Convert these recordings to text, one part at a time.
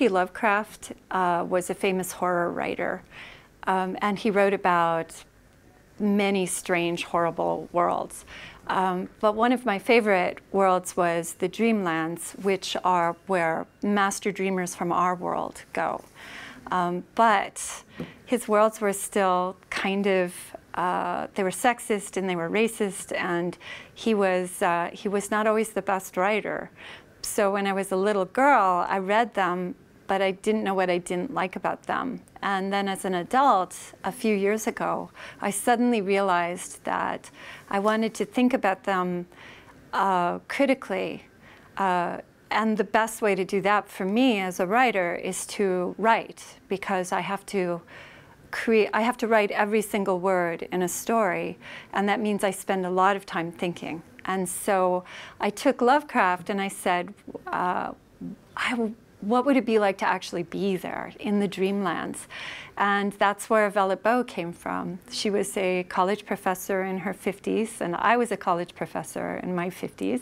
H.P. Lovecraft uh, was a famous horror writer, um, and he wrote about many strange, horrible worlds. Um, but one of my favorite worlds was the Dreamlands, which are where master dreamers from our world go. Um, but his worlds were still kind of uh, they were sexist and they were racist, and he was uh, he was not always the best writer. So when I was a little girl, I read them but I didn't know what I didn't like about them. And then as an adult, a few years ago, I suddenly realized that I wanted to think about them uh, critically. Uh, and the best way to do that for me as a writer is to write because I have to create I have to write every single word in a story and that means I spend a lot of time thinking. And so I took Lovecraft and I said, uh, I what would it be like to actually be there in the dreamlands? And that's where Vella came from. She was a college professor in her 50s, and I was a college professor in my 50s.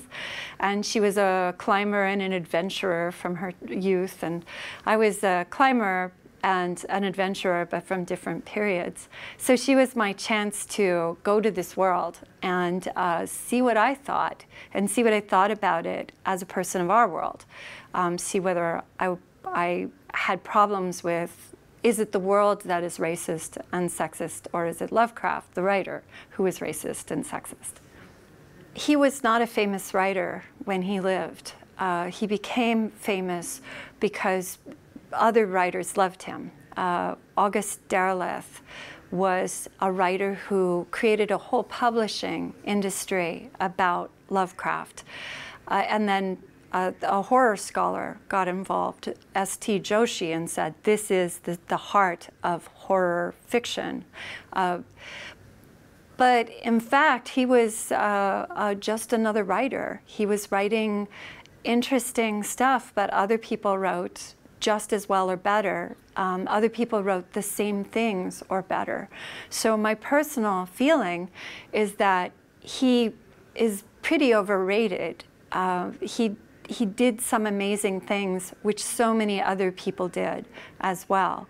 And she was a climber and an adventurer from her youth. And I was a climber and an adventurer, but from different periods. So she was my chance to go to this world and uh, see what I thought and see what I thought about it as a person of our world, um, see whether I, I had problems with is it the world that is racist and sexist, or is it Lovecraft, the writer, who is racist and sexist? He was not a famous writer when he lived. Uh, he became famous because other writers loved him. Uh, August Derleth was a writer who created a whole publishing industry about Lovecraft. Uh, and then uh, a horror scholar got involved, S.T. Joshi, and said, This is the, the heart of horror fiction. Uh, but in fact, he was uh, uh, just another writer. He was writing interesting stuff, but other people wrote just as well or better. Um, other people wrote the same things or better. So my personal feeling is that he is pretty overrated. Uh, he he did some amazing things, which so many other people did as well.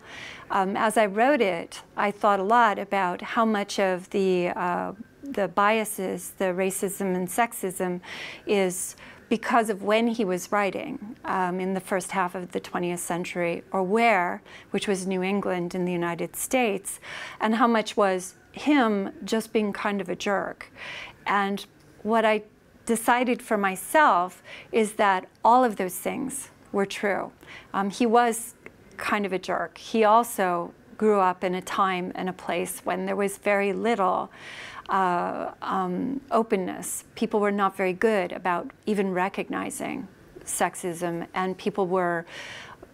Um, as I wrote it, I thought a lot about how much of the uh, the biases, the racism and sexism, is because of when he was writing um, in the first half of the 20th century, or where, which was New England in the United States, and how much was him just being kind of a jerk. And what I decided for myself is that all of those things were true. Um, he was kind of a jerk. He also grew up in a time and a place when there was very little uh, um, openness. People were not very good about even recognizing sexism, and people were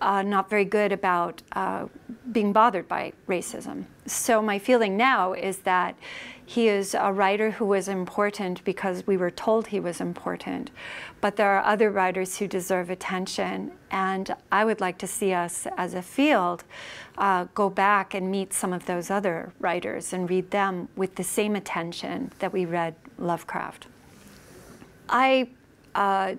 uh, not very good about uh, being bothered by racism. So my feeling now is that he is a writer who was important because we were told he was important. But there are other writers who deserve attention. And I would like to see us as a field uh, go back and meet some of those other writers and read them with the same attention that we read Lovecraft. I uh,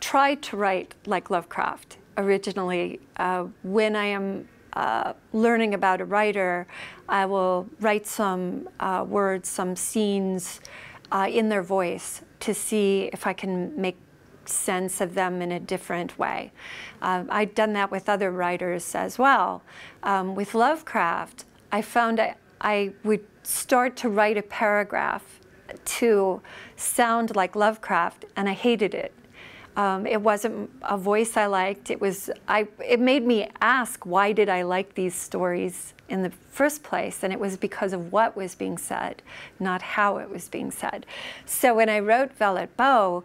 tried to write like Lovecraft originally. Uh, when I am uh, learning about a writer, I will write some uh, words, some scenes uh, in their voice to see if I can make sense of them in a different way. Um, I've done that with other writers as well. Um, with Lovecraft, I found I, I would start to write a paragraph to sound like Lovecraft, and I hated it. Um, it wasn't a voice I liked. It was I. It made me ask why did I like these stories in the first place, and it was because of what was being said, not how it was being said. So when I wrote Velvet Bow,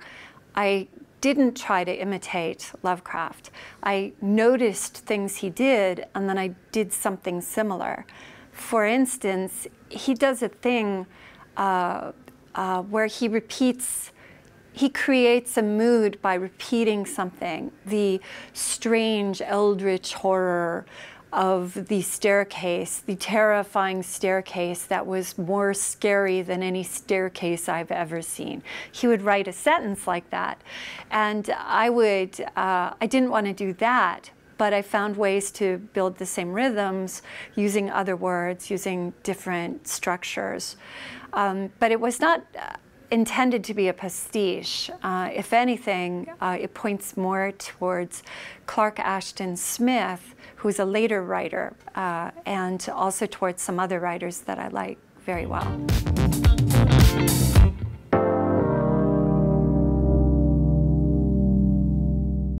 I didn't try to imitate Lovecraft. I noticed things he did, and then I did something similar. For instance, he does a thing uh, uh, where he repeats he creates a mood by repeating something the strange eldritch horror of the staircase, the terrifying staircase that was more scary than any staircase I've ever seen. He would write a sentence like that. And I would, uh, I didn't want to do that, but I found ways to build the same rhythms using other words, using different structures. Um, but it was not uh, intended to be a pastiche. Uh, if anything, uh, it points more towards Clark Ashton Smith, who's a later writer, uh, and also towards some other writers that I like very well.